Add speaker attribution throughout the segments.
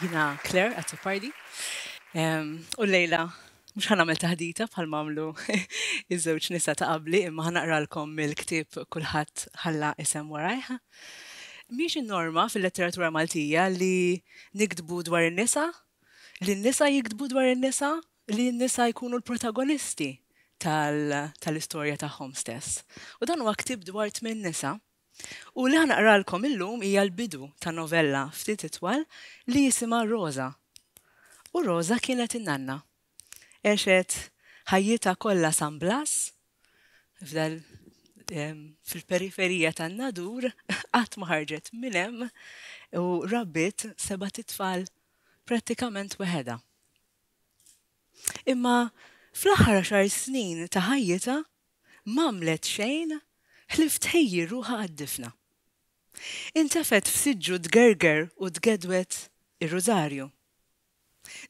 Speaker 1: Jina Claire Azzopardi. U lejla, mux ħan għamil taħdita bħal mamlu iż-żewġ nisa ta' qabli, imma ħan naqralkom mill-ktib kulħadd ħalla isem warajħa. Miex norma fil-letteratura Maltija li nikdbu dwar in-nisa, li n-nisa jikdbu dwar in-nisa, li n-nisa jkunu l-protagonisti tal-istorja tagħhom stess. U dan huwa ktib dwar tmien nisa U li ħanaqralkom illum hija l-bidu ta' novella ftit itwal li jisima Rosa. U Rosa kienet in-nanna. Eċet ħajjita kollha San Blas fil-periferija tan-nadur qatt ma ħarġet u rabbit seba' titfal prattikament weħeda. Imma fl-aħħar xar snin ta' ħajjita mamlet xejn ħlift ħejji ruħa għaddifna. Intefet f'siġġu d-gerger u d-gedwet ir-rużarju.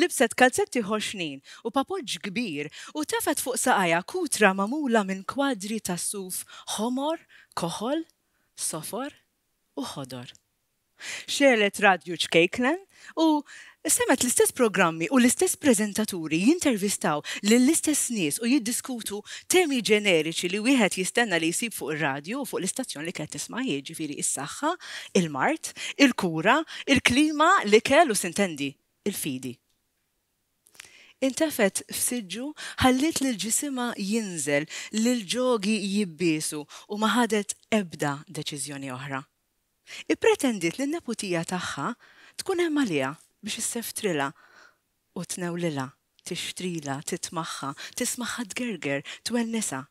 Speaker 1: Libset kalzetti ħoxnin u papoġġ kbir u tafet fuq saqajja kutra mamula minn kwadri ta' suf koħol, sofor u ħodor. Xelet radju ċkejklen u Issemet l-istess programmi u l-istess prezentaturi jintervistaw l-istess nies u jiddiskutu temi ġeneriċi li wieħed jistenna li jisib fuq ir-radju fuq l-istazzjon li kien tisma' jiġifieri is-saħħa, il-mart, il-kura, il-klima, l-ikel u sintendi il-fidi. Intefet f'siġġu ħallit lil ġisima jinżel lil ġogi jibbisu u ma ħadet ebda deċiżjoni oħra. Ippretendiet li n-neputija tagħha tkun hemm għaliha biex jissef trila u tnewlila, tixtrila, titmaħħa, tismaħħa tgerger, twelnisa.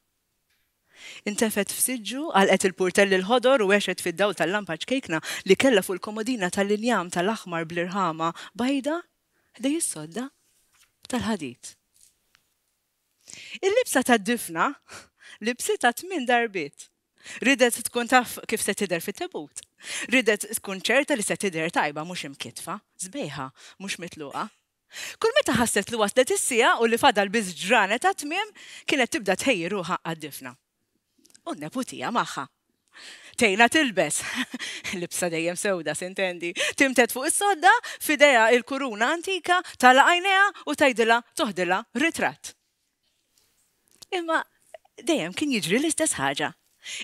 Speaker 1: Intefet f'siġġu għalqet il-purtell il-ħodor u għexet fid-daw tal-lampa ċkejkna li kella fuq il-komodina tal-injam tal-aħmar bl-irħama bajda dej sodda tal-ħadit. Il-libsa tad-difna, libsi ta' tmin darbit. Ridet tkun taf kif se tider fit-tebut. Ridet tkun ċerta li se tidher tajba mhux imkitfa, żbejħa, mhux mitluqa. Kull meta ħasset li waslet is-sija u li fadal biż ġranet ta' tmiem kienet tibda tħejji għaddifna. għad-difna. U neputija magħha. Tejna tilbes, libsa dejjem sewda, sintendi. Timtet fuq is-sodda, fideja il-kuruna antika, tal-għajnea u tajdila toħdila ritratt. Imma dejjem kien jiġri l-istess ħaġa.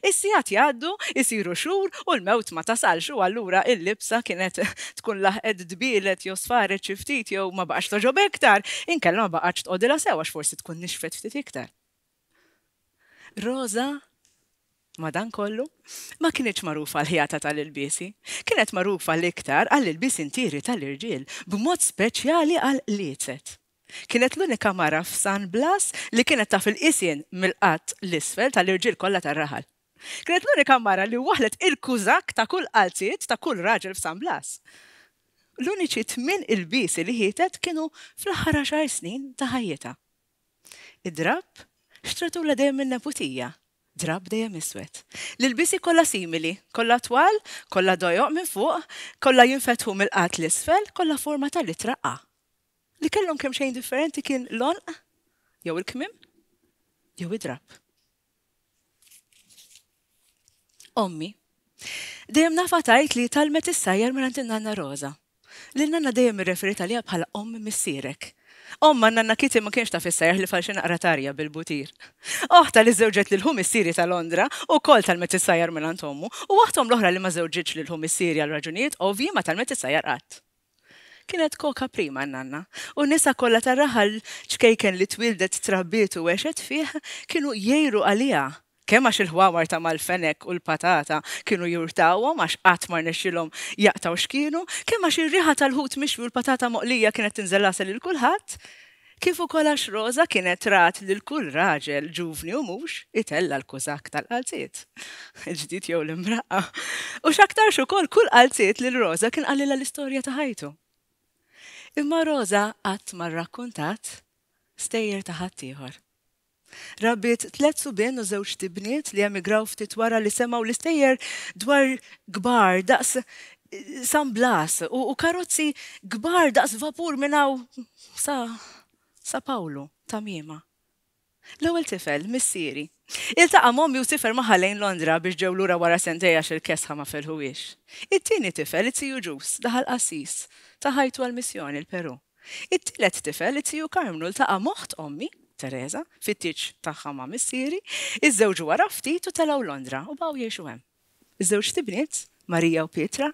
Speaker 1: Is-sijat jgħaddu, isiru xur u l-mewt ma tasalx u allura il-libsa kienet tkun laħed dbielet jew sfaret xi ftit jew ma baqax toġob iktar, inkella ma baqax tqodilha sewax forsi tkun nixfet ftit iktar. Rosa ma dan kollu, ma kienieċ marufa l-ħjata tal-ilbisi, kienet marufa l-iktar għall-ilbis intiri tal-irġiel, b'mod speċjali għal-litzet. Kienet l-unika mara f'San Blas li kienet taf il-qisien mill-qatt l-isfel tal-irġiel kollha tar-raħal. Kienet l-unika mara li waħlet il-kużak ta' kull qaltiet ta' kull raġel f'San Blas. L-uniċi tmin il-bisi li ħietet kienu fl-aħħar xar snin ta' ħajjita. Id-drab xtratu la dejjem min-neputija drab dejjem iswed. L-bisi kollha simili, kollha twal, kollha dojoq minn fuq, kollha jinfetħu mill-qat l-isfel, kollha forma tal-itraqqa li kellhom kemm xejn differenti kien l onq jew il-kmim, jew id-drab. Ommi, dejjem nafa tajt li talmet is-sajjar minn nanna Roza. Li nanna dejjem irreferita liha bħala ommi missierek. Omma nanna kiti ma kienx taf is li falxin aqratarja bil-butir. Oħta oh, li żewġet l ħum is-siri tal-Londra u kol tal is-sajjar minn ommu u waħtom l-oħra li ma żewġitx lil ħum is-siri għal raġunijiet ovvji ma talmet is-sajjar qatt kienet koka prima nanna. U nisa kollha tarraħal raħal ċkejken li twildet trabbiet u għexet fih kienu jgħiru għalija kemm il-ħwawar ta' mal-fenek u l-patata kienu jurtawhom għax qatt ma rnexxilhom jaqtaw x'kienu, kemm il ir-riħa tal-ħut mixwi u l-patata moqlija kienet tinżellasa lil kulħadd, kif Kifu kolax roza kienet rat lil kull raġel ġuvni u mhux itella l-kużak tal-qalziet. Ġdid jew l-imraqa. U x'aktarx ukoll kull qalziet lil roza kien għallila l-istorja ta' ħajtu. Imma Rosa għat marrakkuntat stejjer ta' ħaddieħor. Rabbit tlet subien u żewġ tibniet li emigraw ftit wara li semaw l-istejjer dwar gbar daqs eh, San Blas u, u karozzi gbar daqs vapur minnaw sa, sa Pawlu, ta' miema. L-ewwel tifel, missieri, Il-taqa mom Jusifer tifer maħalejn Londra biex ġew lura wara sentej għax il-kesħa ma felħuwiex. It-tieni tifel it-siju ġus daħal qasis taħajtu għal-missjoni l-Peru. It-tielet tifel it-siju Karmnu l-taqa moħt ommi Teresa, fit tiċ tagħha ma' missieri, iż-żewġ wara ftit u telaw Londra u baw jgħixu hemm. Iż-żewġ tibniet, Marija u Petra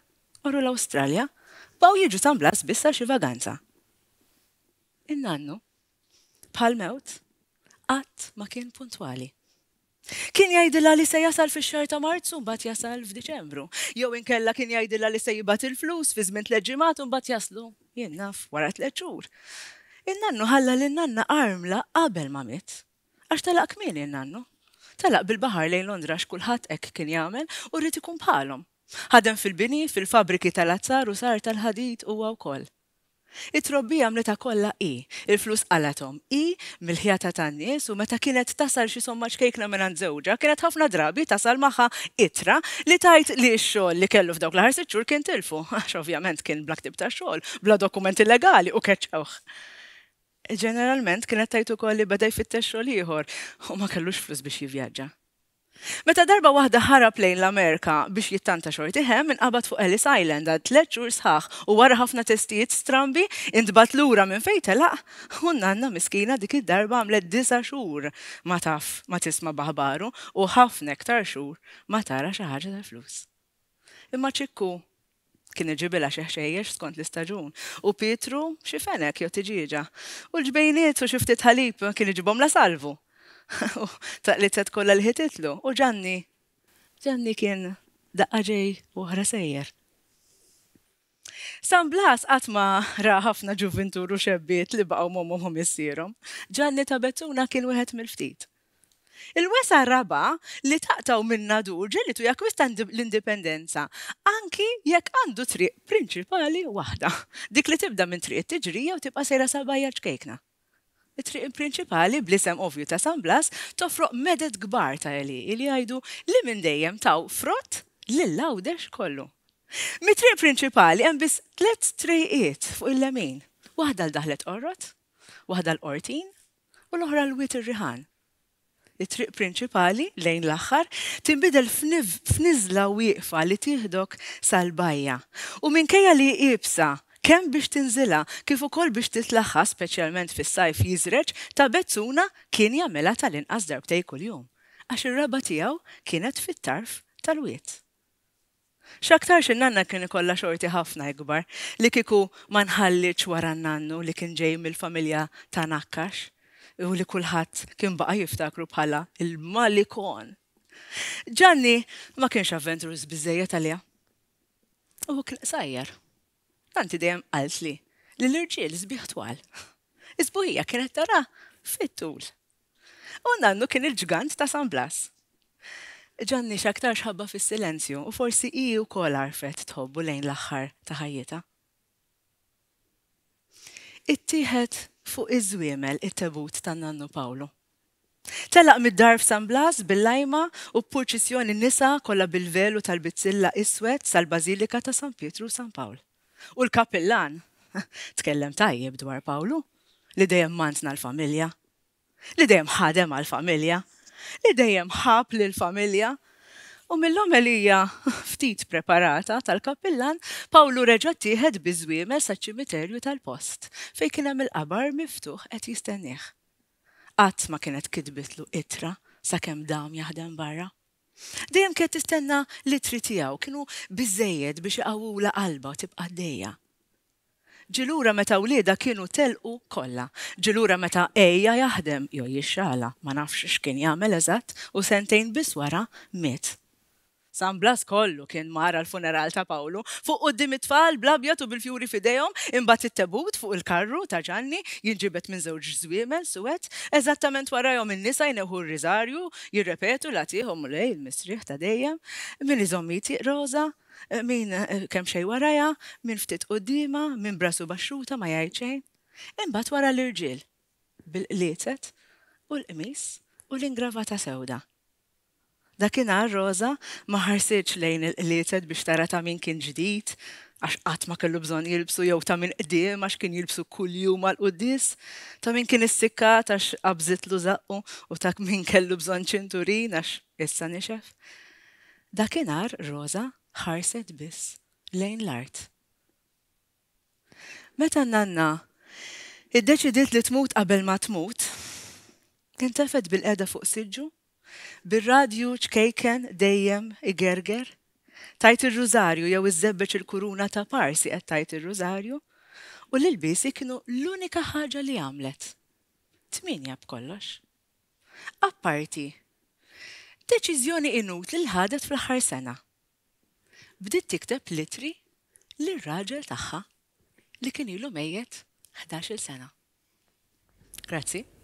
Speaker 1: oru l-Awstralja, baw jiġu tamblas bissa xi vaganza. In-nannu, bħal mewt, qatt ma kien puntwali Kien jgħidilha li se jasal fix xar ta' Marzu mbagħad jasal f'Diċembru. Jew inkella kien jgħidilha li se jibgħat il-flus fi żmien tliet mbat u mbagħad jaslu jien wara tliet xhur. ħalla li nanna armla qabel ma miet. Għax talaq min in Talaq bil-baħar lejn Londra x'kulħadd hekk kien jagħmel u rrid ikun bħalhom. Ħadem fil-bini, fil-fabriki tal-azzar u sar tal-ħadid huwa wkoll. It-trobbija mleta kollha i, il-flus għalatom i mill-ħjata tan-nies u meta kienet tasal xi somma xkejkna minn żewġa, kienet ħafna drabi tasal magħha itra li tajt li x-xogħol li kellu f'dawk l-ħar sitt xhur kien tilfu, għax ovvjament kien bla ktib ta' xogħol, bla dokumenti legali u keċċawh. Ġeneralment kienet tajtu kolli beda jfittex xogħol ieħor u ma kellux flus biex jivvjaġġa. Meta darba waħda ħarab lejn l-Amerika biex jittanta xortiħem minn qabad fuq Ellis Island għad tlet xhur sħaħ u wara ħafna testijiet strambi intbat lura minn fejn telaq u nanna miskina dik id-darba għamlet disa xhur ma taf ma tisma' baħbaru u ħafna iktar xhur ma tara xi ħaġa tal-flus. Imma ċikku kien iġibila xi ħxejjex skont l-istaġun. U Pietru xi fenek jew tiġiġa. U l-ġbejniet u xi ftit ħalib kien iġibhom la salvu. taqlitet kolla li ħititlu. U ġanni, ġanni kien daqqa ġej uħra sejjer. San Blas għatma ra ħafna ġuventuru xebbiet li baqgħu momhom jessirum. Ġanni ta' Betuna kien wieħed mill-ftit. Il-wesa raba li taqtaw minna dur ġelitu jakwista l-indipendenza, anki jekk għandu triq prinċipali waħda, dik li tibda minn triq t-ġrija u tibqa sejra sabajja ċkejkna it-triq prinċipali blisem ovju ta' San Blas toffroq medet gbar ta' li li għajdu li minn dejjem taw frott lill-lawdex kollu. Mit-triq prinċipali hemm biss tliet triqiet fuq il-lemin. Waħda l-daħlet qorrot, waħda l ortin u l-oħra l-wit ir-riħan. It-triq prinċipali lejn l-aħħar tinbidel f'nizla wieqfa li tieħdok sal-bajja. U minkejja li ibsa kemm biex tinżila, kif ukoll biex titlaħħa speċjalment fis-sajf jiżreġ ta' Bezzuna kien jagħmilha tal-inqas darbtej kuljum, għax ir-raba tiegħu kienet fit-tarf tal-wiet. Xaktar xin-nanna kien ikolla xorti ħafna ikbar li kiku ma nħalliċ wara nannu li kien ġej mill-familja ta' nakkax u li kulħadd kien baqa' jiftakru bħala il-malikon. Ġanni ma kienx avventurus biżejjed għalija. U kien sajjar tanti dejjem qalt li li l-irġiel sbieħ twal. Isbuħija kienet tara fit-tul. U nannu kien il-ġgant ta' San Blas. Ġanni xaktar xabba fis-silenzju u forsi i u kol arfet tħobbu lejn l-axħar ta' ħajjita. Ittieħed fuq iż-żwiemel it-tabut ta' nannu Pawlu. Telaq mid-dar f'San Blas bil-lajma u purċisjoni nisa kollha bil-velu tal-bizzilla iswed sal-Bażilika ta' San Pietru u San Pawl. U l-kapillan, tkellem tajjeb dwar Pawlu, li dejjem mantna l-familja, li dejjem ħadem għal-familja, li dejjem ħab l familja U mill għalija ftit preparata tal-kapillan, Pawlu reġa tieħed biżwiemel saċ-ċimiterju tal-post, fejn kienem hemm il-qabar miftuħ qed jistenniħ. Qatt ma kienet kidbitlu itra sakemm dam jaħdem barra. Dejjem kien tistenna litri tiegħu kienu biżejjed biex la qalba tibqa' dejja. Ġilura meta wlieda kienu telqu kollha. Ġilura meta ejja jaħdem jew jixxala ma nafx x'kien jagħmel eżatt u sentejn biswara miet. San Blas kollu kien mara l-funeral ta' Paolo, fuq u it-tfal blabjatu bil-fjuri fidejhom imbat it-tebut fuq il-karru ta' Ġanni jinġibet minn żewġ żwiemel suwet, eżattament jom in-nisa jneħu r jirrepetu latihom lej il-misriħ ta' dejjem, minn iżommiti roza, min eh, kemm xej waraja, minn ftit dima, minn brasu baxxuta ma jgħid xejn. Imbagħad wara l-irġiel bil lietet u l imis u l-ingravata sewda Dakinhar Rosa ma ħarsitx lejn il lietet biex tara ta' min kien ġdid, għax qatt ma kellu bżonn jilbsu jew ta' min qdiem għax kien jilbsu kuljum għal qudis, ta' min kien issikkat għax qabżitlu zaqqu u ta' min kellu bżonn ċinturin għax issa nixef. Dakinhar Rosa ħarset biss lejn l-art. Meta nanna iddeċidiet li tmut qabel ma tmut, intefet bil edha fuq siġġu Bir-radju ċkejken dejjem igerger, tajt il-rużarju jew iż-żebbeċ il-kuruna ta' parsi qed tajt il-rużarju, u l-ilbisi kienu l-unika ħaġa li għamlet. Tminja b'kollox. Apparti, deċiżjoni inut li ħadet fl-aħħar sena. Bdiet tikteb litri lil raġel tagħha li kien ilu mejjet 11 sena. Grazzi.